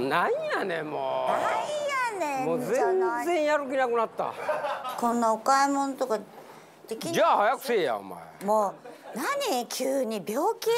なやねもうなやねんもう全然やる気なくなったこんなお買い物とかできじゃあ早くせえやお前もう何急に病気